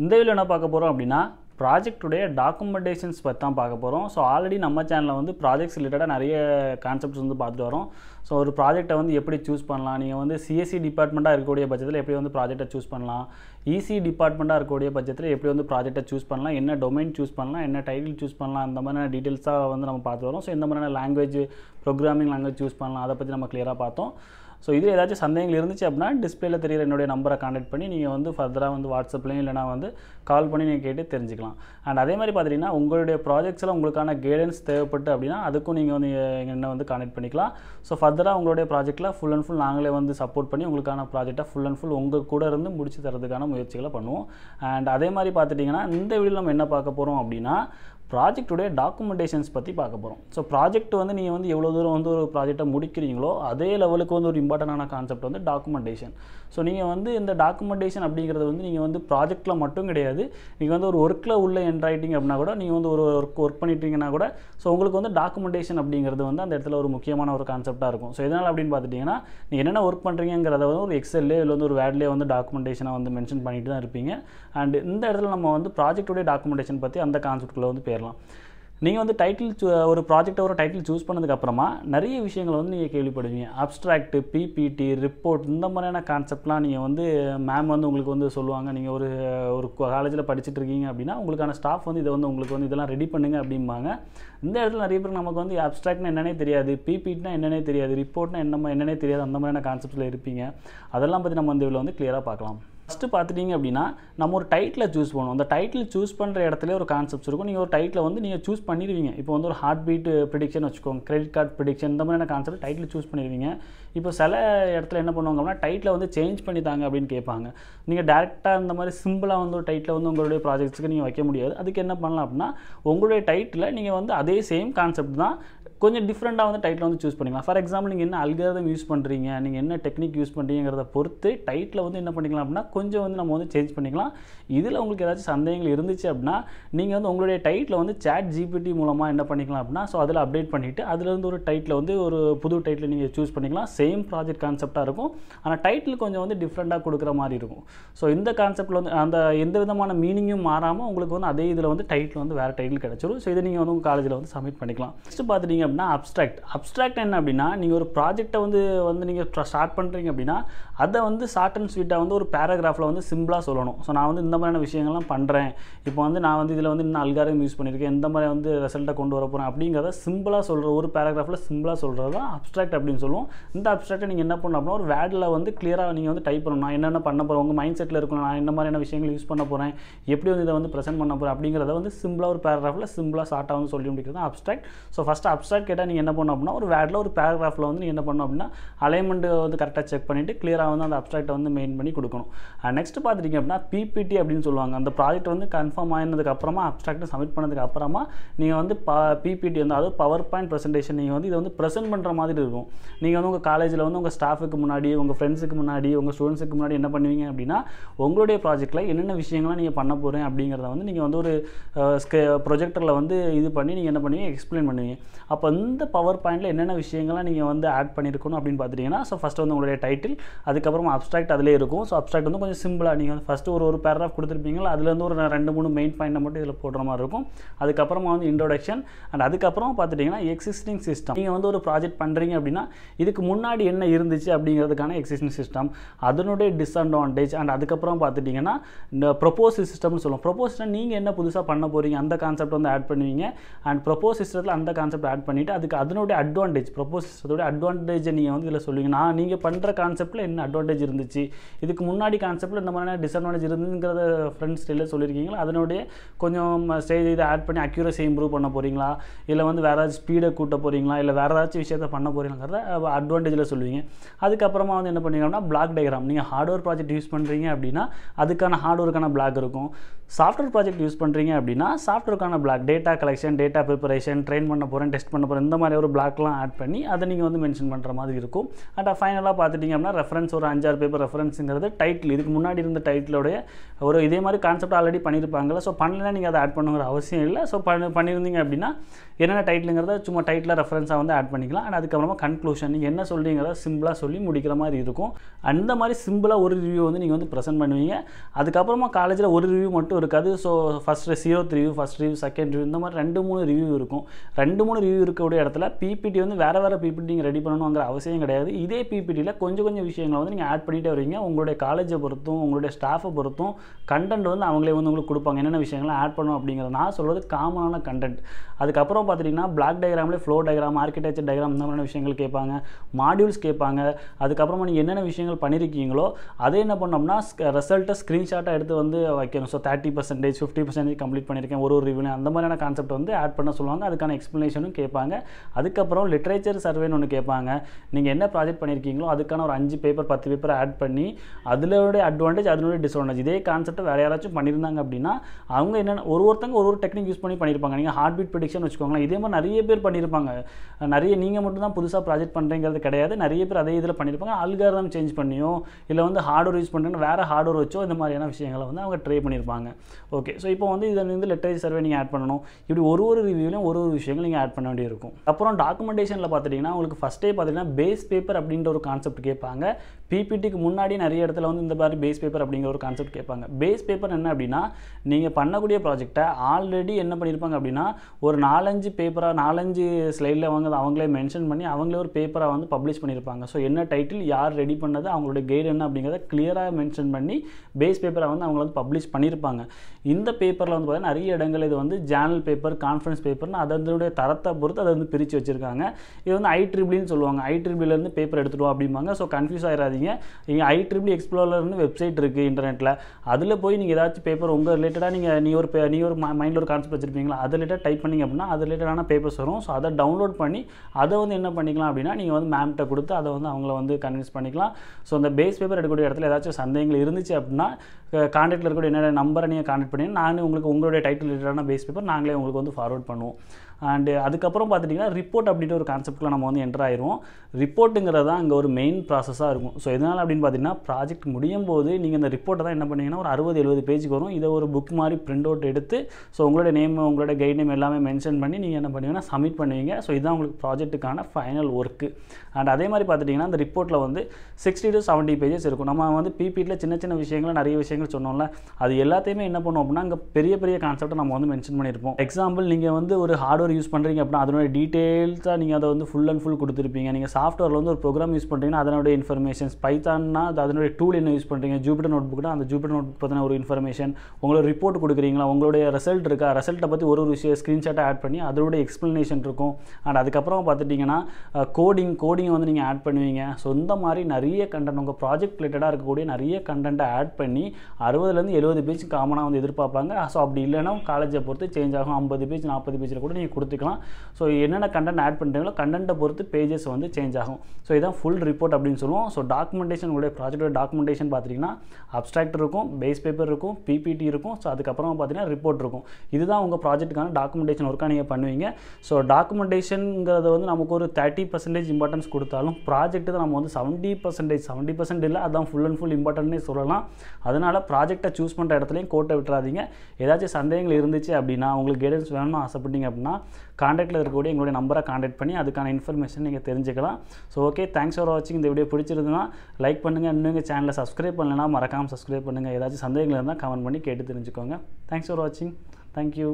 இந்த வீடியோ என்ன பார்க்க போகிறோம் அப்படின்னா ப்ராஜெக்டுடைய டாக்குமெண்டேஷன்ஸ் பற்றி தான் பார்க்க போகிறோம் ஸோ ஆல்ரெடி நம்ம சேனலில் வந்து ப்ராஜெக்ட்ஸ் ரிலேட்டடாக நிறைய கான்செப்ட்ஸ் வந்து பார்த்துட்டு வரோம் ஸோ ஒரு ப்ராஜெக்ட்டை வந்து எப்படி சூஸ் பண்ணலாம் நீங்கள் வந்து சிஎஸ்சி டிபார்ட்மெண்ட்டாக e இருக்கக்கூடிய பட்சத்தில் எப்படி வந்து ப்ராஜெக்டை சூஸ் பண்ணலாம் இசி e டிபார்ட்மெண்ட்டாக இருக்கக்கூடிய பட்சத்தில் எப்படி வந்து ப்ராஜெக்டை சூஸ் பண்ணலாம் என்ன டொமைன் சூஸ் பண்ணலாம் என்ன டைட்டில் சூஸ் பண்ணலாம் அந்த மாதிரியான டீட்டெயில்ஸாக வந்து நம்ம பார்த்து வரோம் ஸோ இந்த மாதிரியான லாங்குவேஜ் ப்ரோக்ராமிங் லாங்குவேஜ் சூஸ் பண்ணலாம் அதை பற்றி நம்ம கிளியராக பார்த்தோம் ஸோ இதில் ஏதாச்சும் சந்தேகங்கள் இருந்துச்சு அப்படின்னா டிஸ்பிளேல தெரியிற என்னுடைய நம்பரை காண்டாக்ட் பண்ணி நீங்கள் வந்து ஃபர்தராக வந்து வாட்ஸ்அப்லேயும் இல்லைனா வந்து கால் பண்ணி நீங்கள் கேட்டு தெரிஞ்சுக்கலாம் அண்ட் அதே மாதிரி பார்த்தீங்கன்னா உங்களுடைய ப்ராஜெக்ட்ஸில் உங்களுக்கான கைடன்ஸ் தேவைப்பட்டு அப்படின்னா அதுக்கும் நீங்கள் வந்து என்ன வந்து காண்டாக்ட் பண்ணிக்கலாம் ஸோ ஃபர்தராக உங்களுடைய ப்ராஜெக்ட்டில் ஃபுல் அண்ட் ஃபுல் நாங்களே வந்து சப்போர்ட் பண்ணி உங்களுக்கான ப்ராஜெக்டாக ஃபுல் அண்ட் ஃபுல் உங்கள் கூட இருந்து முடிச்சு தரதுக்கான முயற்சிகளை பண்ணுவோம் அண்ட் அதே மாதிரி பார்த்துட்டிங்கன்னா இந்த வீடியோ நம்ம என்ன பார்க்க போகிறோம் அப்படின்னா ப்ராஜெக்டுடைய டாக்குமெண்டேஷன்ஸ் பற்றி பார்க்க போகிறோம் ஸோ ப்ராஜெக்ட் வந்து நீங்கள் வந்து எவ்வளோ தூரம் வந்து ஒரு ப்ராஜெக்டை முடிக்கிறீங்களோ அதே லெவலுக்கு வந்து ஒரு இம்பார்ட்டண்டான கான்செப்ட் வந்து டாக்குமெண்டேஷன் ஸோ நீங்கள் வந்து இந்த டாக்குமெண்டேஷன் அப்படிங்கிறது வந்து நீங்கள் வந்து ப்ராஜெக்ட்டில் மட்டும் கிடையாது நீங்கள் வந்து ஒரு ஒர்க்கில் உள்ள ரைட்டிங் அப்படின்னா கூட நீங்கள் வந்து ஒரு ஒர்க் ஒர்க் பண்ணிட்டீங்கன்னா கூட ஸோ உங்களுக்கு வந்து டாக்குமெண்டேஷன் அப்படிங்கிறது வந்து அந்த இடத்துல ஒரு முக்கியமான ஒரு கான்செப்ட்டாக இருக்கும் ஸோ இதனால் அப்படின்னு பார்த்துட்டிங்கன்னா நீங்கள் என்னென்ன ஒர்க் பண்ணுறீங்கிறத வந்து ஒரு எக்ஸல்லே இல்லை வந்து ஒரு வேட்லேயே வந்து டாக்குமெண்டேஷனாக வந்து மென்ஷன் பண்ணிட்டு தான் இருப்பீங்க அண்ட் இந்த இடத்துல நம்ம வந்து ப்ராஜெக்டுடைய டாக்குமெண்டேஷன் பற்றி அந்த கான்செப்ட்டில் வந்து பேர் போயிடலாம் நீங்கள் வந்து டைட்டில் ஒரு ப்ராஜெக்டை ஒரு டைட்டில் சூஸ் பண்ணதுக்கப்புறமா நிறைய விஷயங்கள் வந்து நீங்கள் கேள்விப்படுவீங்க அப்ட்ராக்ட் பிபிடி ரிப்போர்ட் இந்த மாதிரியான கான்செப்ட்லாம் நீங்கள் வந்து மேம் வந்து உங்களுக்கு வந்து சொல்லுவாங்க நீங்கள் ஒரு ஒரு காலேஜில் படிச்சுட்டு இருக்கீங்க அப்படின்னா உங்களுக்கான ஸ்டாஃப் வந்து இதை வந்து உங்களுக்கு வந்து இதெல்லாம் ரெடி பண்ணுங்க அப்படிம்பாங்க இந்த இடத்துல நிறைய பேர் நமக்கு வந்து அப்ட்ராக்ட்னா என்னன்னே தெரியாது பிபிட்னா என்னன்னே தெரியாது ரிப்போர்ட்னா என்னமா என்னன்னே தெரியாது அந்த மாதிரியான கான்செப்ட்ஸில் இருப்பீங்க அதெல்லாம் பற்றி நம்ம வந்து இதில் வந்து கிளியராக பார்க்கலாம் ஃபஸ்ட்டு பார்த்துட்டிங்க அப்படின்னா நம்ம ஒரு டைட்டில் சூஸ் பண்ணுவோம் அந்த டைட்டில் சூஸ் பண்ணுற இடத்துல ஒரு கான்செப்ட்ஸ் இருக்கும் நீங்கள் ஒரு டைட்டில் வந்து நீங்கள் சூஸ் பண்ணிடுவீங்க இப்போ வந்து ஒரு ஹார்ட் பீட்டு ப்ரிடிக்ஷன் வச்சுக்கோங்க கிரெடிட் கார்டு ப்ரிடிக்ஷன் இந்த மாதிரியான கான்செப்ட் டைட்டில் சூஸ் பண்ணிடுவீங்க இப்போ சில இடத்துல என்ன பண்ணுவாங்க அப்படின்னா டைட்டில் வந்து சேஞ்ச் பண்ணி தாங்க அப்படின்னு கேட்பாங்க நீங்கள் டேரெக்டாக இந்த மாதிரி சிம்பிளாக வந்து ஒரு டைட்டில் வந்து உங்களுடைய ப்ராஜெக்ட்ஸுக்கு நீங்கள் வைக்க முடியாது அதுக்கு என்ன பண்ணலாம் அப்படின்னா உங்களுடைய டைட்டில் நீங்கள் வந்து அதே சேம் கான்செப்ட் தான் கொஞ்சம் டிஃப்ரெண்ட்டாக வந்து டைட்டில் வந்து சூஸ் பண்ணிக்கலாம் ஃபார் எக்ஸாம்பிள் நீங்கள் என்ன அல்காரதம் யூஸ் பண்ணுறீங்க நீங்கள் என்ன டெக்னிக் யூஸ் பண்ணுறீங்கிறத பொறுத்து டைட்டில் வந்து என்ன பண்ணிக்கலாம் அப்படின்னா கொஞ்சம் வந்து நம்ம வந்து சேஞ்ச் பண்ணிக்கலாம் இதில் உங்களுக்கு ஏதாச்சும் சந்தேகங்கள் இருந்துச்சு அப்படின்னா நீங்கள் வந்து உங்களுடைய டைட்டில் வந்து சேட் ஜிபிடி மூலமாக என்ன பண்ணிக்கலாம் அப்படின்னா ஸோ அதில் அப்டேட் பண்ணிவிட்டு அதிலேருந்து ஒரு டைட்டில் வந்து ஒரு புது டைட்டில் நீங்கள் சூஸ் பண்ணிக்கலாம் சேம் ப்ராஜெக்ட் கான்செப்டாக இருக்கும் ஆனால் டைட்டில் கொஞ்சம் வந்து டிஃப்ரெண்ட்டாக கொடுக்குற மாதிரி இருக்கும் ஸோ இந்த கான்செப்டில் வந்து அந்த எந்த விதமான மீனிங்கும் மாறாமல் உங்களுக்கு வந்து அதே இதில் வந்து டைட்டில் வந்து வேறு டைட்டில் கிடச்சிடும் ஸோ இதை நீங்கள் வந்து உங்கள் காலேஜில் வந்து சப்மிட் பண்ணிக்கலாம் ஃபஸ்ட்டு பார்த்துட்டிங்க அப்படின்னா அப்ட்ராக்ட் அப்ட்ராக்ட் என்ன அப்படின்னா நீங்கள் ஒரு ப்ராஜெக்ட்டை வந்து வந்து நீங்கள் ஸ்டார்ட் பண்ணுறீங்க அப்படின்னா அதை வந்து ஷார்ட் அண்ட் ஸ்வீட்டாக வந்து ஒரு பேராகிராஃபில் வந்து சிம்பிளாக சொல்லணும் ஸோ நான் வந்து இந்த மாதிரியான விஷயங்கள்லாம் பண்ணுறேன் இப்போ வந்து நான் வந்து இதில் வந்து இன்னும் அல்காரம் யூஸ் பண்ணியிருக்கேன் எந்த மாதிரி வந்து ரிசல்ட்டை கொண்டு வர போகிறேன் அப்படிங்கிறத சிம்பிளாக சொல்கிற ஒரு பேராகிராஃபில் சிம்பிளாக சொல்கிறது தான் அப்ட்ராக்ட் அப்படின்னு சொல்லுவோம் இந்த அப்ஸ்ட்ராக்டை நீங்கள் என்ன பண்ணணும் அப்படின்னா ஒரு வேடில் வந்து கிளியராக நீங்கள் வந்து டைப் பண்ணணும் நான் என்னென்ன பண்ண போகிறேன் உங்கள் மைண்ட் செட்டில் இருக்கணும் நான் என்ன மாதிரியான விஷயங்கள் யூஸ் பண்ண போகிறேன் எப்படி வந்து இதை வந்து ப்ரெசென்ட் பண்ண போகிறேன் அப்படிங்கிறத வந்து சிம்பிளாக ஒரு பேராகிராஃபில் சிம்பிளாக ஷார்ட்டாக வந்து சொல்லி முடிக்கிறது தான் அப்ஸ்ட்ராக்ட் ஸோ ஃபஸ்ட்டு அப்ஸ்ட்ராக்ட் கேட்டால் நீங்கள் என்ன பண்ணணும் அப்படின்னா ஒரு வேடில் ஒரு பேராகிராஃபில் வந்து என்ன பண்ணணும் அப்படின்னா அலைன்மெண்ட்டை வந்து கரெக்டாக செக் பண்ணிவிட்டு கிளியராக வந்து அந்த அப்ஸ்ட்ராக்டை வந்து மெயின் பண்ணி கொடுக்கணும் நெக்ஸ்ட் பார்த்துட்டிங்க அப்படின்னா பிபிடி அப்படின்னு சொல்லுவாங்க அந்த ப்ராஜெக்ட் வந்து கன்ஃபார்ம் ஆயினதுக்கு அப்புறமா அப்ஸ்ட்ராக்ட் சப்மிட் பண்ணதுக்கு அப்புறமா நீங்கள் வந்து பிபிடி வந்து அதாவது பவர் பாயிண்ட் ப்ரெசன்டேஷன் நீங்கள் வந்து இதை வந்து ப்ரெசென்ட் பண்ணுற மாதிரி இருக்கும் நீங்கள் வந்து உங்கள் காலேஜ் காலேஜில் வந்து உங்கள் ஸ்டாஃபுக்கு முன்னாடி உங்கள் ஃப்ரெண்ட்ஸுக்கு முன்னாடி உங்கள் ஸ்டூடெண்ட்ஸுக்கு முன்னாடி என்ன பண்ணுவீங்க அப்படின்னா உங்களுடைய ப்ராஜெக்ட்டில் என்னென்ன விஷயங்கள்லாம் நீங்கள் பண்ண போகிறேன் அப்படிங்கிறத வந்து நீங்கள் வந்து ஒரு ப்ரொஜெக்டரில் வந்து இது பண்ணி நீங்கள் என்ன பண்ணுவீங்க எக்ஸ்பிளைன் பண்ணுவீங்க அப்போ இந்த பவர் பாயிண்டில் என்னென்ன விஷயங்கள்லாம் நீங்கள் வந்து ஆட் பண்ணியிருக்கணும் அப்படின்னு பார்த்துட்டிங்கன்னா ஸோ ஃபஸ்ட்டு வந்து உங்களுடைய டைட்டில் அதுக்கப்புறம் அப்ஸ்ட்ராக்ட் அதிலே இருக்கும் ஸோ அப்ஸ்ட்ராக்ட் வந்து கொஞ்சம் சிம்பிளாக நீங்கள் வந்து ஃபஸ்ட்டு ஒரு ஒரு பேராகிராஃப் கொடுத்துருப்பீங்களா அதுலேருந்து ஒரு ரெண்டு மூணு மெயின் பாயிண்ட்டை மட்டும் இதில் போடுற மாதிரி இருக்கும் அதுக்கப்புறமா வந்து இன்ட்ரோடக்ஷன் அண்ட் அதுக்கப்புறம் பார்த்துட்டிங்கன்னா எக்ஸிஸ்டிங் சிஸ்டம் நீங்கள் வந்து ஒரு ப்ராஜெக்ட் பண்ணுறீங்க அப்படின்னா இதுக்கு முன்னாடி முன்னாடி என்ன இருந்துச்சு அப்படிங்கிறதுக்கான எக்ஸிஸ்டிங் சிஸ்டம் அதனுடைய டிஸ்அட்வான்டேஜ் அண்ட் அதுக்கப்புறம் பார்த்துட்டிங்கன்னா இந்த ப்ரொப்போஸ் சிஸ்டம்னு சொல்லுவோம் ப்ரொப்போஸ் சிஸ்டம் நீங்கள் என்ன புதுசாக பண்ண போகிறீங்க அந்த கான்செப்ட் வந்து ஆட் பண்ணுவீங்க அண்ட் ப்ரொப்போஸ் சிஸ்டத்தில் அந்த கான்செப்ட் ஆட் பண்ணிவிட்டு அதுக்கு அதனுடைய அட்வான்டேஜ் ப்ரொப்போஸ் சிஸ்டத்தோட அட்வான்டேஜை நீங்கள் வந்து இதில் சொல்லுவீங்க நான் நீங்கள் பண்ணுற கான்செப்ட்டில் என்ன அட்வான்டேஜ் இருந்துச்சு இதுக்கு முன்னாடி கான்செப்ட்டில் இந்த மாதிரியான டிஸ்அட்வான்டேஜ் இருந்துங்கிறத ஃப்ரெண்ட்ஸ் டெய்லில் சொல்லியிருக்கீங்களா அதனுடைய கொஞ்சம் ஸ்டேஜ் இதை ஆட் பண்ணி அக்யூரஸை இம்ப்ரூவ் பண்ண போகிறீங்களா இல்லை வந்து வேறு ஏதாச்சும் ஸ்பீடை கூட்ட போகிறீங்களா இல்லை வேறு ஏதாச்சும் விஷயத்தை பண்ண போகிறீங்களாங்கிறத அட்வான்டேஜில் கீழே சொல்லுவீங்க அதுக்கப்புறமா வந்து என்ன பண்ணுவீங்கன்னா பிளாக் டயக்ராம் நீங்கள் ஹார்ட்வேர் ப்ராஜெக்ட் யூஸ் பண்ணுறீங்க அப்படின்னா அதுக்கான ஹார்ட்வேர்க்கான பிளாக் இருக்கும் சாஃப்ட்வேர் ப்ராஜெக்ட் யூஸ் பண்ணுறீங்க அப்படின்னா சாஃப்ட்வேர்க்கான block data collection data preparation train பண்ண போகிறேன் டெஸ்ட் பண்ண போகிறேன் இந்த மாதிரி ஒரு பிளாக்லாம் ஆட் பண்ணி அதை நீங்கள் வந்து மென்ஷன் பண்ணுற மாதிரி இருக்கும் அண்ட் ஃபைனலாக பார்த்துட்டிங்க அப்படின்னா ரெஃபரன்ஸ் ஒரு அஞ்சாறு பேப்பர் ரெஃபரன்ஸுங்கிறது டைட்டில் இதுக்கு முன்னாடி இருந்த டைட்டிலோடைய ஒரு இதே மாதிரி கான்செப்ட் ஆல்ரெடி பண்ணியிருப்பாங்கல்ல ஸோ பண்ணலன்னா நீங்கள் அதை ஆட் பண்ணுங்கிற அவசியம் இல்லை ஸோ பண்ணி பண்ணியிருந்தீங்க அப்படின்னா என்னென்ன டைட்டிலுங்கிறத சும்மா டைட்டில் ரெஃபரன்ஸாக வந்து ஆட் பண்ணிக்கலாம் அண்ட் அதுக்கப்புறமா கன்க்ளூஷன் நீங்கள் என்ன சொல்கிறீங்க அப்படிங்கிறத சிம்பிளாக சொல்லி முடிக்கிற மாதிரி இருக்கும் அந்த மாதிரி சிம்பிளாக ஒரு ரிவ்யூ வந்து நீங்கள் வந்து ப்ரெசென்ட் பண்ணுவீங்க அதுக்கப்புறமா காலேஜில் ஒரு ரிவ்யூ மட்டும் இருக்காது so first zero review first review second review இந்த மாதிரி ரெண்டு மூணு ரிவ்யூ இருக்கும் ரெண்டு மூணு ரிவ்யூ இருக்கக்கூடிய இடத்துல பிபிடி வந்து வேறு வேறு பிபிடி நீங்கள் ரெடி பண்ணணுங்கிற அவசியம் கிடையாது இதே பிபிடியில் கொஞ்சம் கொஞ்சம் விஷயங்களை வந்து நீங்கள் ஆட் பண்ணிகிட்டே வரீங்க உங்களுடைய காலேஜை பொறுத்தும் உங்களுடைய ஸ்டாஃபை பொறுத்தும் கண்டென்ட் வந்து அவங்களே வந்து உங்களுக்கு கொடுப்பாங்க என்னென்ன விஷயங்கள்லாம் ஆட் பண்ணணும் அப்படிங்கிறது நான் சொல்கிறது காமனான கண்டென்ட் அதுக்கப்புறம் பார்த்தீங்கன்னா பிளாக் டயக்ராம்லேயே ஃப்ளோ டயக்ராம் ஆர்கிடெக்சர் டயக்ராம் இந்த மாதிரியான விஷயங்கள் கேட்பாங்க மாடியூல்ஸ் கேட்பாங்க அதுக்கப்புறமா நீங்கள் என்னென்ன விஷயங்கள் பண்ணியிருக்கீங்களோ அதை என்ன பண்ணோம்னா ரிசல்ட்டை ஸ்க்ரீன்ஷாட்டாக எடுத்து வந்து வைக்கணும் so thirty percentage fifty percentage complete பண்ணியிருக்கேன் ஒரு ஒரு ரிவ்யூ அந்த மாதிரியான கான்செப்ட் வந்து ஆட் பண்ண சொல்லுவாங்க அதுக்கான எக்ஸ்ப்ளனேஷனும் கேட்பாங்க அதுக்கப்புறம் லிட்ரேச்சர் சர்வேன்னு ஒன்று கேட்பாங்க நீங்கள் என்ன ப்ராஜெக்ட் பண்ணியிருக்கீங்களோ அதுக்கான ஒரு அஞ்சு பேப்பர் பத்து பேப்பர் ஆட் பண்ணி அதிலோடைய அட்வான்டேஜ் அதனுடைய டிஸ்அட்வான்டேஜ் இதே கான்செப்ட் வேறு யாராச்சும் பண்ணியிருந்தாங்க அப்படின்னா அவங்க என்னென்ன ஒரு ஒருத்தங்க ஒரு ஒரு டெக்னிக் யூஸ் பண்ணி பண்ணியிருப்பாங்க நீங்கள் ஹார்ட் பீட் ப்ரிடிக்ஷன் வச்சுக்கோங்களேன் இதே மாதிரி நிறைய பேர் பண்ணியிருப்பாங்க நிறைய நீங்கள் மட்டும் தான் புதுசாக ப்ராஜெக்ட் பண்ணுறீங்கிறது கிடையாது கிடையாது நிறைய பேர் அதே இதில் பண்ணியிருப்பாங்க அல்காரதம் சேஞ்ச் பண்ணியும் இல்லை வந்து ஹார்ட்வேர் யூஸ் பண்ணுறேன்னு வேறு ஹார்ட்வேர் வச்சோ இந்த மாதிரியான விஷயங்களை வந்து அவங்க ட்ரை பண்ணியிருப்பாங்க ஓகே ஸோ இப்போ வந்து இதில் வந்து லெட்டரேஜ் சர்வே நீங்கள் ஆட் பண்ணணும் இப்படி ஒரு ஒரு ரிவியூலையும் ஒரு ஒரு விஷயங்கள் நீங்கள் ஆட் பண்ண வேண்டியிருக்கும் அப்புறம் டாக்குமெண்டேஷனில் பார்த்துட்டிங்கன்னா உங்களுக்கு ஃபஸ்ட்டே பார்த்தீங்கன்னா பேஸ் பேப்பர் அப்படின்ற ஒரு கான்செப்ட் கேட்பாங்க பிபிடிக்கு முன்னாடி நிறைய இடத்துல வந்து இந்த மாதிரி பேஸ் பேப்பர் அப்படிங்கிற ஒரு கான்செப்ட் கேட்பாங்க பேஸ் பேப்பர் என்ன அப்படின்னா நீங்கள் பண்ணக்கூடிய ப்ராஜெக்டை ஆல்ரெடி என்ன பண்ணியிருப்பாங்க அப்படின்னா ஒரு நாலஞ்சு பேப்பராக நாலஞ்சு ஸ்லைடில் அவங்க அவங்களே மென்ஷன் பண்ணி அவங்களே ஒரு பேப்பராக வந்து பப்ளிஷ் பண்ணியிருப்பாங்க ஸோ என்ன டைட்டில் யார் ரெடி பண்ணது அவங்களுடைய கைடு என்ன அப்படிங்கிறத கிளியராக மென்ஷன் பண்ணி பேஸ் பேப்பரை வந்து அவங்க வந்து பப்ளிஷ் பண்ணியிருப்பாங்க இந்த பேப்பரில் வந்து பார்த்தீங்கன்னா நிறைய இடங்கள் இது வந்து ஜேனல் பேப்பர் கான்ஃபரன்ஸ் பேப்பர்னு அதனுடைய தரத்தை பொறுத்து அதை வந்து பிரித்து வச்சுருக்காங்க இது வந்து ஐ ட்ரிபிள்னு e சொல்லுவாங்க ஐ ட்ரிபிள்லேருந்து e பேப்பர் எடுத்துகிட்டு அப்படிம்பாங்க ஸோ கன்ஃபியூஸ் ஆகிடாதீங்க வச்சுங்க ஐ ட்ரிபிள் எக்ஸ்ப்ளோரர்னு வெப்சைட் இருக்குது இன்டர்நெட்டில் அதில் போய் நீங்கள் ஏதாச்சும் பேப்பர் உங்கள் ரிலேட்டடாக நீங்கள் நீ ஒரு நீ ஒரு மைண்டில் ஒரு கான்செப்ட் வச்சுருப்பீங்களா அதை ரிலேட்டட் டைப் பண்ணிங்க அப்படின்னா அது ரிலேட்டடான பேப்பர்ஸ் வரும் ஸோ அதை டவுன்லோட் பண்ணி அதை வந்து என்ன பண்ணிக்கலாம் அப்படின்னா நீங்கள் வந்து மேம்கிட்ட கொடுத்து அதை வந்து அவங்கள வந்து கன்வின்ஸ் பண்ணிக்கலாம் ஸோ அந்த பேஸ் பேப்பர் எடுக்கக்கூடிய இடத்துல ஏதாச்சும் சந்தேகங்கள் இருந்துச்சு அப்படின்னா காண்டாக்டில் இருக்கக்கூடிய என்னோட நம்பரை நீங்கள் கான்டெக்ட் பண்ணி நானே உங்களுக்கு உங்களுடைய டைட்டில் ரிலேட்டடான பேஸ் பேப்பர் நாங்களே உங்களுக்கு வந்து ஃபார்வர்ட் பண்ணுவோம் அண்டு அதுக்கப்புறம் பார்த்துட்டிங்கன்னா ரிப்போர்ட் அப்படின்ற ஒரு கான்செப்ட்டில் நம்ம வந்து என்டர் ஆயிடுவோம் ரிப்போர்ட்டுங்கிறது தான் அங்கே ஒரு மெயின் ப்ராசஸாக இருக்கும் ஸோ இதனால் அப்படின்னு பார்த்தீங்கன்னா ப்ராஜெக்ட் முடியும் போது நீங்கள் இந்த ரிப்போர்ட்டை தான் என்ன பண்ணீங்கன்னா ஒரு அறுபது எழுபது பேஜுக்கு வரும் இதை ஒரு புக் மாதிரி பிரிண்ட் அவுட் எடுத்து ஸோ உங்களோட நேம் உங்களோட கைட் நேம் எல்லாமே மென்ஷன் பண்ணி நீங்கள் என்ன பண்ணுவீங்கன்னா சப்மிட் பண்ணுவீங்க ஸோ இதுதான் உங்களுக்கு ப்ராஜெக்ட்டுக்கான ஃபைனல் ஒர்க்கு அண்ட் அதே மாதிரி பார்த்துட்டிங்கன்னா அந்த ரிப்போர்ட்டில் வந்து சிக்ஸ்டி டு செவன்ட்டி பேஜஸ் இருக்கும் நம்ம வந்து பிபிட்டில் சின்ன சின்ன விஷயங்கள் நிறைய விஷயங்கள் சொன்னோம்ல அது எல்லாத்தையுமே என்ன பண்ணுவோம் அப்படின்னா அங்கே பெரிய பெரிய கான்செப்டை நம்ம வந்து மென்ஷன் பண்ணியிருப்போம் எக்ஸாம்பிள் நீங்கள் வந்து ஒரு ஹார்ட்வேர் சாஃப்ட்வேர் யூஸ் பண்ணுறீங்க அப்படின்னா அதனுடைய டீட்டெயில்ஸாக நீங்கள் அதை வந்து ஃபுல் அண்ட் ஃபுல் கொடுத்துருப்பீங்க நீங்கள் சாஃப்ட்வேரில் வந்து ஒரு ப்ரோக்ராம் யூஸ் பண்ணுறீங்கன்னா அதனுடைய இன்ஃபர்மேஷன்ஸ் பைத்தான்னா அது அதனுடைய டூல் என்ன யூஸ் பண்ணுறீங்க ஜூபிட்டர் நோட் புக்னா அந்த ஜூபிட்டர் நோட் பற்றின ஒரு இன்ஃபர்மேஷன் உங்களோட ரிப்போர்ட் கொடுக்குறீங்களா உங்களுடைய ரிசல்ட் இருக்கா ரிசல்ட்டை பற்றி ஒரு ஒரு விஷயம் ஸ்க்ரீன்ஷாட்டை ஆட் பண்ணி அதனுடைய எக்ஸ்ப்ளனேஷன் இருக்கும் அண்ட் அதுக்கப்புறம் பார்த்துட்டிங்கன்னா கோடிங் கோடிங்கை வந்து நீங்கள் ஆட் பண்ணுவீங்க ஸோ இந்த மாதிரி நிறைய கண்டென்ட் உங்கள் ப்ராஜெக்ட் ரிலேட்டடாக இருக்கக்கூடிய நிறைய கண்டென்ட்டை ஆட் பண்ணி அறுபதுலேருந்து எழுபது பேஜ் காமனாக வந்து எதிர்பார்ப்பாங்க ஸோ அப்படி இல்லைனா காலேஜை பொறுத்து சேஞ்ச் ஆகும் ஐம்பது பேஜ் நாற்பது பேஜில் கூட நீங்கள் கொடுத்துக்கலாம் ஸோ என்னென்ன கண்டென்ட் ஆட் பண்ணுறீங்களோ கண்டென்ட்டை பொறுத்து பேஜஸ் வந்து சேஞ்ச் ஆகும் ஸோ இதான் ஃபுல் ரிப்போர்ட் அப்படின்னு சொல்லுவோம் ஸோ டாக்குமெண்டேஷன் உங்களுடைய ப்ராஜெக்டோட டாக்குமெண்டேஷன் பார்த்தீங்கன்னா அப்ட்ராக்ட் இருக்கும் பேஸ் பேப்பர் இருக்கும் பிபிடி இருக்கும் ஸோ அதுக்கப்புறமா பார்த்தீங்கன்னா ரிப்போர்ட் இருக்கும் இதுதான் உங்கள் ப்ராஜெக்ட்டுக்கான டாக்குமெண்டேஷன் ஒர்க்காக நீங்கள் பண்ணுவீங்க ஸோ டாக்குமெண்டேஷனுங்கிறது வந்து நமக்கு ஒரு தேர்ட்டி பர்சன்டேஜ் இம்பார்ட்டன்ஸ் கொடுத்தாலும் ப்ராஜெக்ட்டு தான் நம்ம வந்து செவன்ட்டி பர்சன்டேஜ் செவன்ட்டி பர்சன்ட் இல்லை அதுதான் ஃபுல் அண்ட் ஃபுல் இம்பார்ட்டன்ட்னே சொல்லலாம் அதனால் ப்ராஜெக்டை சூஸ் பண்ணுற இடத்துலையும் கோட்டை விட்டுறாதீங்க ஏதாச்சும் சந்தேகங்கள் இருந்துச்சு அப்படின்னா உங்களுக்கு கைடன்ஸ் வேணும்னு ஆசைப்பட்டீங்க அப்படின்னா காண்டாக்டில் இருக்கக்கூடிய எங்களுடைய நம்பரை காண்டாக்ட் பண்ணி அதுக்கான இன்ஃபர்மேஷன் நீங்கள் தெரிஞ்சுக்கலாம் ஸோ ஓகே தேங்க்ஸ் ஃபார் வாட்சிங் இந்த வீடியோ பிடிச்சிருந்துன்னா லைக் பண்ணுங்கள் இன்னும் எங்கள் சேனலை சப்ஸ்கிரைப் பண்ணலைன்னா மறக்காமல் சப்ஸ்கிரைப் பண்ணுங்கள் ஏதாச்சும் சந்தேகங்கள் இருந்தால் கமெண்ட் பண்ணி கேட்டு தெரிஞ்சுக்கோங்க தேங்க்ஸ் ஃபார் வாட்சிங் தேங்க்யூ